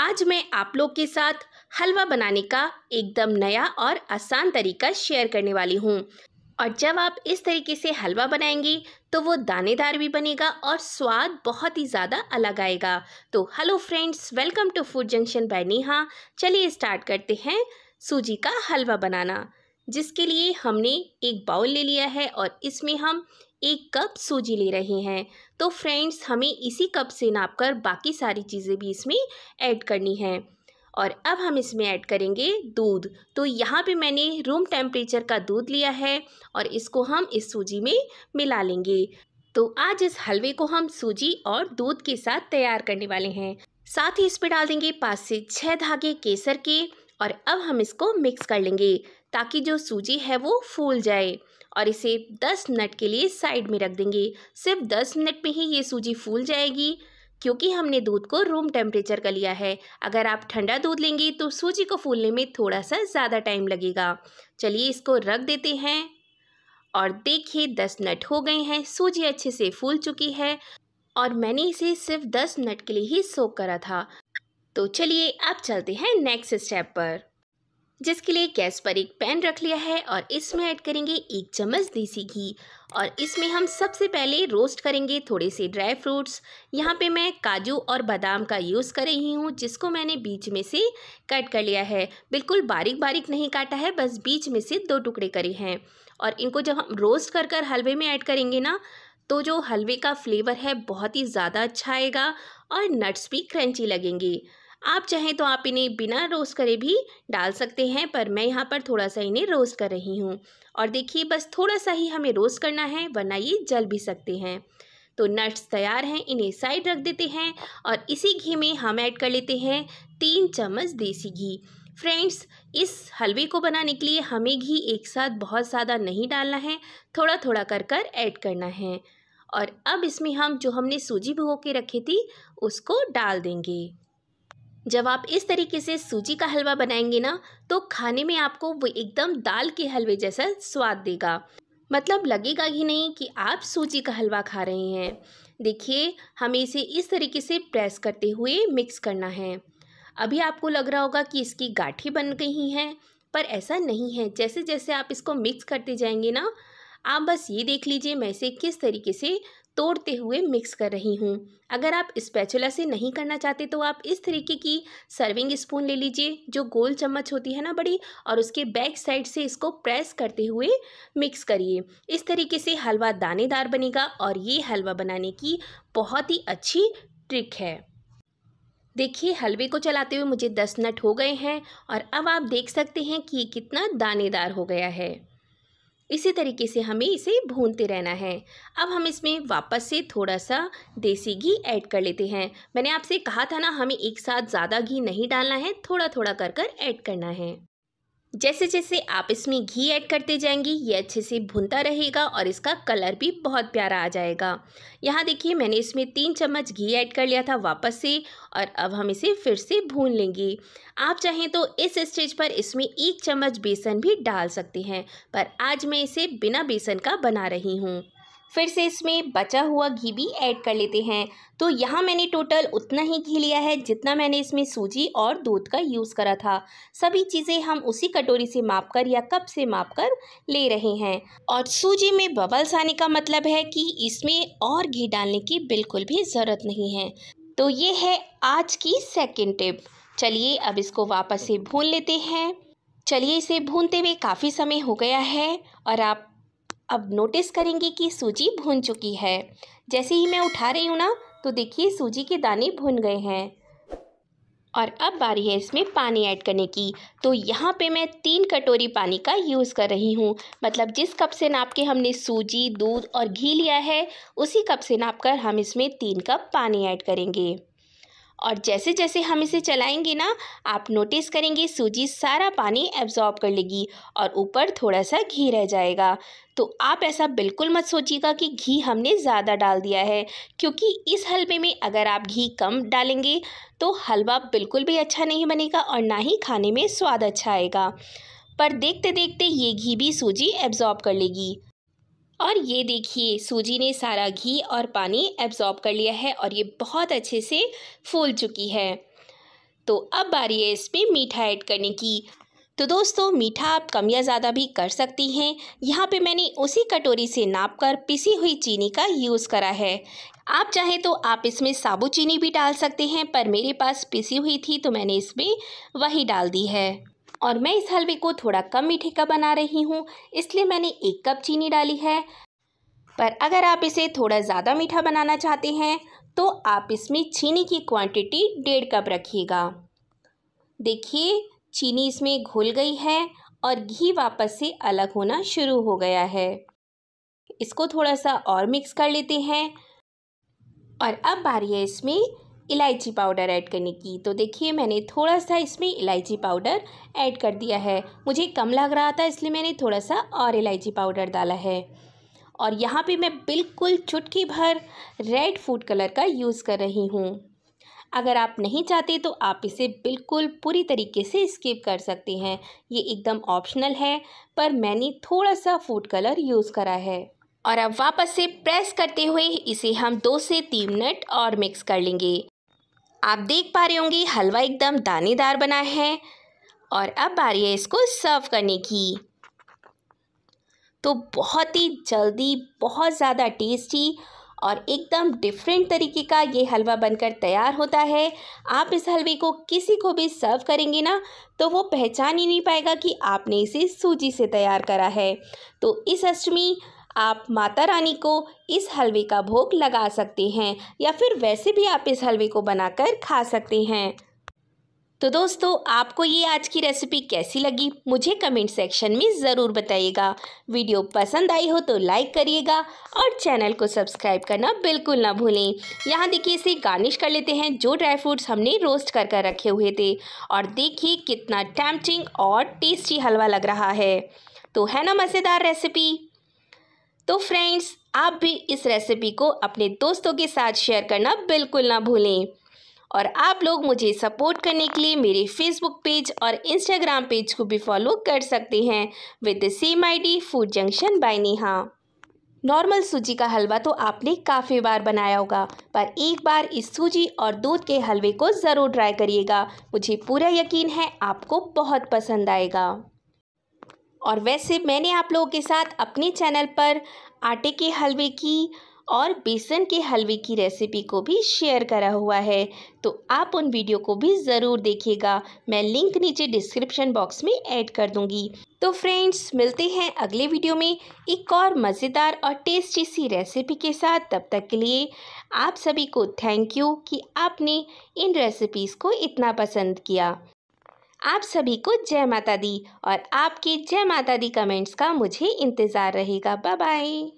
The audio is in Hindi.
आज मैं आप लोग के साथ हलवा बनाने का एकदम नया और आसान तरीका शेयर करने वाली हूँ और जब आप इस तरीके से हलवा बनाएंगे तो वो दानेदार भी बनेगा और स्वाद बहुत ही ज़्यादा अलग आएगा तो hello friends welcome to food junction by Neha चलिए स्टार्ट करते हैं सूजी का हलवा बनाना जिसके लिए हमने एक बाउल ले लिया है और इसमें हम एक कप सूजी ले रहे हैं तो फ्रेंड्स हमें इसी कप से नाप कर बाकी सारी चीज़ें भी इसमें ऐड करनी है और अब हम इसमें ऐड करेंगे दूध तो यहाँ पे मैंने रूम टेम्परेचर का दूध लिया है और इसको हम इस सूजी में मिला लेंगे तो आज इस हलवे को हम सूजी और दूध के साथ तैयार करने वाले हैं साथ ही इस पर डाल देंगे पाँच से छः धागे केसर के और अब हम इसको मिक्स कर लेंगे ताकि जो सूजी है वो फूल जाए और इसे 10 मिनट के लिए साइड में रख देंगे सिर्फ 10 मिनट में ही ये सूजी फूल जाएगी क्योंकि हमने दूध को रूम टेम्परेचर का लिया है अगर आप ठंडा दूध लेंगे तो सूजी को फूलने में थोड़ा सा ज़्यादा टाइम लगेगा चलिए इसको रख देते हैं और देखिए दस मिनट हो गए हैं सूजी अच्छे से फूल चुकी है और मैंने इसे सिर्फ दस मिनट के लिए ही सोख करा था तो चलिए अब चलते हैं नेक्स्ट स्टेप पर जिसके लिए गैस पर एक पैन रख लिया है और इसमें ऐड करेंगे एक चम्मच देसी घी और इसमें हम सबसे पहले रोस्ट करेंगे थोड़े से ड्राई फ्रूट्स यहाँ पे मैं काजू और बादाम का यूज़ कर रही हूँ जिसको मैंने बीच में से कट कर लिया है बिल्कुल बारीक बारीक नहीं काटा है बस बीच में से दो टुकड़े करे हैं और इनको जब हम रोस्ट कर कर हलवे में ऐड करेंगे ना तो जो हलवे का फ्लेवर है बहुत ही ज़्यादा अच्छा आएगा और नट्स भी क्रंची लगेंगे आप चाहें तो आप इन्हें बिना रोस्ट करे भी डाल सकते हैं पर मैं यहाँ पर थोड़ा सा इन्हें रोस्ट कर रही हूँ और देखिए बस थोड़ा सा ही हमें रोस्ट करना है वरना ये जल भी सकते हैं तो नट्स तैयार हैं इन्हें साइड रख देते हैं और इसी घी में हम ऐड कर लेते हैं तीन चम्मच देसी घी फ्रेंड्स इस हलवे को बनाने के लिए हमें घी एक साथ बहुत ज़्यादा नहीं डालना है थोड़ा थोड़ा कर कर ऐड करना है और अब इसमें हम जो हमने सूजी भिगो के रखी थी उसको डाल देंगे जब आप इस तरीके से सूजी का हलवा बनाएंगे ना तो खाने में आपको वो एकदम दाल के हलवे जैसा स्वाद देगा मतलब लगेगा ही नहीं कि आप सूजी का हलवा खा रहे हैं देखिए हमें इसे इस तरीके से प्रेस करते हुए मिक्स करना है अभी आपको लग रहा होगा कि इसकी गाठी बन गई है पर ऐसा नहीं है जैसे जैसे आप इसको मिक्स करते जाएंगे ना आप बस ये देख लीजिए मैं इसे किस तरीके से तोड़ते हुए मिक्स कर रही हूँ अगर आप स्पैचुला से नहीं करना चाहते तो आप इस तरीके की सर्विंग स्पून ले लीजिए जो गोल चम्मच होती है ना बड़ी और उसके बैक साइड से इसको प्रेस करते हुए मिक्स करिए इस तरीके से हलवा दानेदार बनेगा और ये हलवा बनाने की बहुत ही अच्छी ट्रिक है देखिए हलवे को चलाते हुए मुझे दस मिनट हो गए हैं और अब आप देख सकते हैं कि ये कितना दानेदार हो गया है इसी तरीके से हमें इसे भूनते रहना है अब हम इसमें वापस से थोड़ा सा देसी घी ऐड कर लेते हैं मैंने आपसे कहा था ना हमें एक साथ ज़्यादा घी नहीं डालना है थोड़ा थोड़ा कर कर ऐड करना है जैसे जैसे आप इसमें घी ऐड करते जाएंगे ये अच्छे से भुनता रहेगा और इसका कलर भी बहुत प्यारा आ जाएगा यहाँ देखिए मैंने इसमें तीन चम्मच घी ऐड कर लिया था वापस से और अब हम इसे फिर से भून लेंगे आप चाहें तो इस स्टेज पर इसमें एक चम्मच बेसन भी डाल सकते हैं पर आज मैं इसे बिना बेसन का बना रही हूँ फिर से इसमें बचा हुआ घी भी ऐड कर लेते हैं तो यहाँ मैंने टोटल उतना ही घी लिया है जितना मैंने इसमें सूजी और दूध का यूज़ करा था सभी चीज़ें हम उसी कटोरी से माप कर या कप से माप कर ले रहे हैं और सूजी में बबल्स आने का मतलब है कि इसमें और घी डालने की बिल्कुल भी ज़रूरत नहीं है तो ये है आज की सेकेंड टिप चलिए अब इसको वापस से भून लेते हैं चलिए इसे भूनते हुए काफ़ी समय हो गया है और आप अब नोटिस करेंगे कि सूजी भुन चुकी है जैसे ही मैं उठा रही हूँ ना तो देखिए सूजी के दाने भुन गए हैं और अब बारी है इसमें पानी ऐड करने की तो यहाँ पे मैं तीन कटोरी पानी का यूज़ कर रही हूँ मतलब जिस कप से नाप के हमने सूजी दूध और घी लिया है उसी कप से नाप कर हम इसमें तीन कप पानी ऐड करेंगे और जैसे जैसे हम इसे चलाएंगे ना आप नोटिस करेंगे सूजी सारा पानी एब्जॉर्ब कर लेगी और ऊपर थोड़ा सा घी रह जाएगा तो आप ऐसा बिल्कुल मत सोचिएगा कि घी हमने ज़्यादा डाल दिया है क्योंकि इस हलवे में अगर आप घी कम डालेंगे तो हलवा बिल्कुल भी अच्छा नहीं बनेगा और ना ही खाने में स्वाद अच्छा आएगा पर देखते देखते ये घी भी सूजी एब्जॉर्ब कर लेगी और ये देखिए सूजी ने सारा घी और पानी एब्जॉर्ब कर लिया है और ये बहुत अच्छे से फूल चुकी है तो अब बारी है इसमें मीठा ऐड करने की तो दोस्तों मीठा आप कम या ज़्यादा भी कर सकती हैं यहाँ पे मैंने उसी कटोरी से नाप कर पिसी हुई चीनी का यूज़ करा है आप चाहें तो आप इसमें साबुत चीनी भी डाल सकते हैं पर मेरे पास पिसी हुई थी तो मैंने इसमें वही डाल दी है और मैं इस हलवे को थोड़ा कम मीठे का बना रही हूँ इसलिए मैंने एक कप चीनी डाली है पर अगर आप इसे थोड़ा ज़्यादा मीठा बनाना चाहते हैं तो आप इसमें चीनी की क्वांटिटी डेढ़ कप रखिएगा देखिए चीनी इसमें घुल गई है और घी वापस से अलग होना शुरू हो गया है इसको थोड़ा सा और मिक्स कर लेते हैं और अब बारी है इसमें इलायची पाउडर ऐड करने की तो देखिए मैंने थोड़ा सा इसमें इलायची पाउडर ऐड कर दिया है मुझे कम लग रहा था इसलिए मैंने थोड़ा सा और इलायची पाउडर डाला है और यहाँ पे मैं बिल्कुल चुटकी भर रेड फूड कलर का यूज़ कर रही हूँ अगर आप नहीं चाहते तो आप इसे बिल्कुल पूरी तरीके से स्किप कर सकते हैं ये एकदम ऑप्शनल है पर मैंने थोड़ा सा फूड कलर यूज़ करा है और अब वापस से प्रेस करते हुए इसे हम दो से तीन मिनट और मिक्स कर लेंगे आप देख पा रहे होंगे हलवा एकदम दानेदार बना है और अब बारी है इसको सर्व करने की तो बहुत ही जल्दी बहुत ज़्यादा टेस्टी और एकदम डिफरेंट तरीके का ये हलवा बनकर तैयार होता है आप इस हलवे को किसी को भी सर्व करेंगे ना तो वो पहचान ही नहीं पाएगा कि आपने इसे सूजी से तैयार करा है तो इस अष्टमी आप माता रानी को इस हलवे का भोग लगा सकते हैं या फिर वैसे भी आप इस हलवे को बनाकर खा सकते हैं तो दोस्तों आपको ये आज की रेसिपी कैसी लगी मुझे कमेंट सेक्शन में ज़रूर बताइएगा वीडियो पसंद आई हो तो लाइक करिएगा और चैनल को सब्सक्राइब करना बिल्कुल ना भूलें यहाँ देखिए इसे गार्निश कर लेते हैं जो ड्राई फ्रूट्स हमने रोस्ट कर कर रखे हुए थे और देखिए कितना टैमटिंग और टेस्टी हलवा लग रहा है तो है ना मज़ेदार रेसिपी तो फ्रेंड्स आप भी इस रेसिपी को अपने दोस्तों के साथ शेयर करना बिल्कुल ना भूलें और आप लोग मुझे सपोर्ट करने के लिए मेरे फेसबुक पेज और इंस्टाग्राम पेज को भी फॉलो कर सकते हैं with the same I D food junction by Neha normal सूजी का हलवा तो आपने काफ़ी बार बनाया होगा पर एक बार इस सूजी और दूध के हलवे को ज़रूर ट्राई करिएगा मुझे पूरा यकीन है आपको बहुत पसंद आएगा और वैसे मैंने आप लोगों के साथ अपने चैनल पर आटे के हलवे की और बेसन के हलवे की रेसिपी को भी शेयर करा हुआ है तो आप उन वीडियो को भी ज़रूर देखिएगा मैं लिंक नीचे डिस्क्रिप्शन बॉक्स में ऐड कर दूंगी तो फ्रेंड्स मिलते हैं अगले वीडियो में एक और मज़ेदार और टेस्टी सी रेसिपी के साथ तब तक के लिए आप सभी को थैंक यू कि आपने इन रेसिपीज़ को इतना पसंद किया आप सभी को जय माता दी और आपकी जय माता दी कमेंट्स का मुझे इंतज़ार रहेगा बाय बाय